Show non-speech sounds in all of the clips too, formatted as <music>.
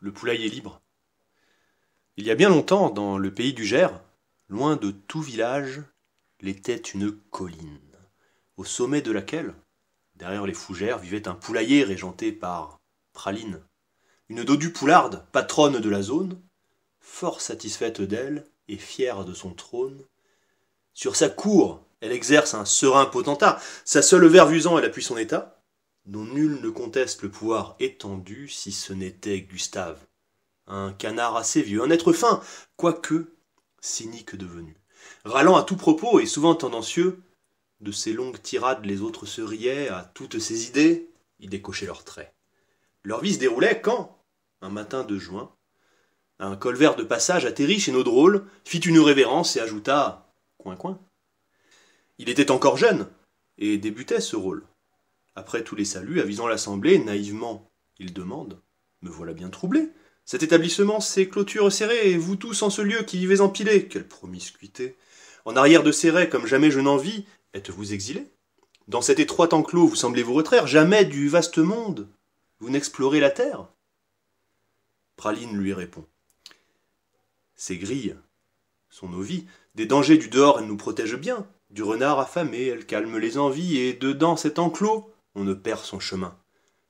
le poulailler libre. Il y a bien longtemps, dans le pays du Gers, loin de tout village, l'était une colline, au sommet de laquelle, derrière les fougères, vivait un poulailler régenté par Praline, une dodu poularde, patronne de la zone, fort satisfaite d'elle et fière de son trône. Sur sa cour, elle exerce un serein potentat, sa seule usant, elle appuie son état, dont nul ne conteste le pouvoir étendu si ce n'était Gustave, un canard assez vieux, un être fin, quoique cynique devenu, râlant à tout propos et souvent tendancieux, de ses longues tirades les autres se riaient, à toutes ses idées, ils décochaient leurs traits. Leur vie se déroulait quand, un matin de juin, un colvert de passage atterrit chez nos drôles, fit une révérence et ajouta Coin coin. Il était encore jeune, et débutait ce rôle. Après tous les saluts, avisant l'assemblée, naïvement, il demande Me voilà bien troublé. Cet établissement, ces clôtures serrées, et vous tous en ce lieu qui vivez empilés, quelle promiscuité En arrière de ces raies, comme jamais je n'en vis, êtes-vous exilés Dans cet étroit enclos, vous semblez vous retraire, jamais du vaste monde Vous n'explorez la terre Praline lui répond Ces grilles sont nos vies, des dangers du dehors elles nous protègent bien, du renard affamé, elle calme les envies, et dedans cet enclos, on ne perd son chemin.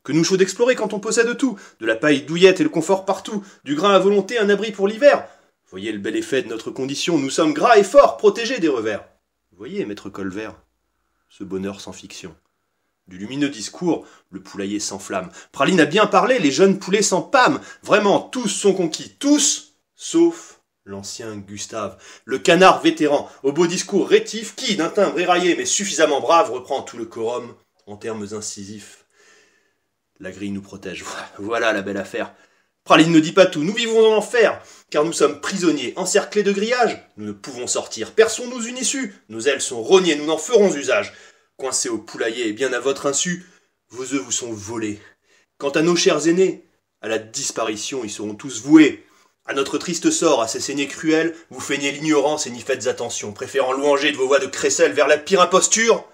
Que nous chaud d'explorer quand on possède tout, de la paille douillette et le confort partout, du grain à volonté, un abri pour l'hiver. Voyez le bel effet de notre condition, nous sommes gras et forts, protégés des revers. Voyez, maître Colvert, ce bonheur sans fiction. Du lumineux discours, le poulailler s'enflamme. Praline a bien parlé, les jeunes poulets s'empâment. Vraiment, tous sont conquis, tous, sauf l'ancien Gustave, le canard vétéran, au beau discours rétif qui, d'un timbre éraillé mais suffisamment brave, reprend tout le quorum en termes incisifs. La grille nous protège. <laughs> Voilà la belle affaire. Praline ne dit pas tout. Nous vivons dans l'enfer, car nous sommes prisonniers, encerclés de grillages. Nous ne pouvons sortir. Perçons-nous une issue. Nos ailes sont rognées, nous n'en ferons usage. Coincés au poulailler, et bien à votre insu, vos œufs vous sont volés. Quant à nos chers aînés, à la disparition, ils seront tous voués. À notre triste sort, à ces saignées cruelles, vous feignez l'ignorance et n'y faites attention, préférant louanger de vos voix de crécelle vers la pire imposture,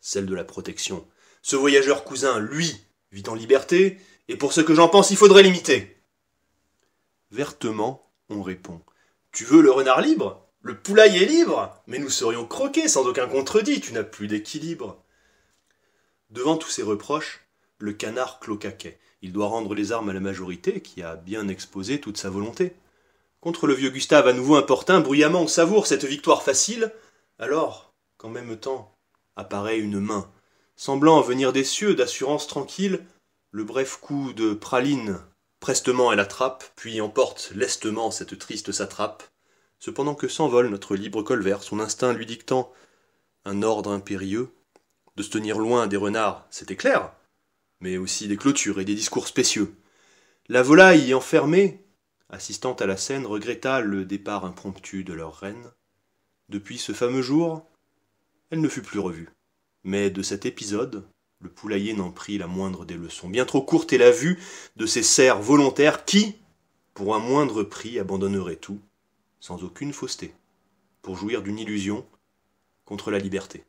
celle de la protection. Ce voyageur cousin, lui, vit en liberté, et pour ce que j'en pense, il faudrait l'imiter. Vertement, on répond. Tu veux le renard libre Le poulailler libre Mais nous serions croqués sans aucun contredit, tu n'as plus d'équilibre. Devant tous ces reproches, le canard clocaquait. Il doit rendre les armes à la majorité, qui a bien exposé toute sa volonté. Contre le vieux Gustave, à nouveau importun, bruyamment on savoure cette victoire facile, alors qu'en même temps apparaît une main semblant venir des cieux d'assurance tranquille le bref coup de praline prestement elle attrape puis emporte lestement cette triste satrape cependant que s'envole notre libre colvert, son instinct lui dictant un ordre impérieux de se tenir loin des renards c'était clair mais aussi des clôtures et des discours spécieux la volaille enfermée assistante à la scène regretta le départ impromptu de leur reine depuis ce fameux jour elle ne fut plus revue mais de cet épisode, le poulailler n'en prit la moindre des leçons. Bien trop courte est la vue de ces serfs volontaires qui, pour un moindre prix, abandonneraient tout, sans aucune fausseté, pour jouir d'une illusion contre la liberté.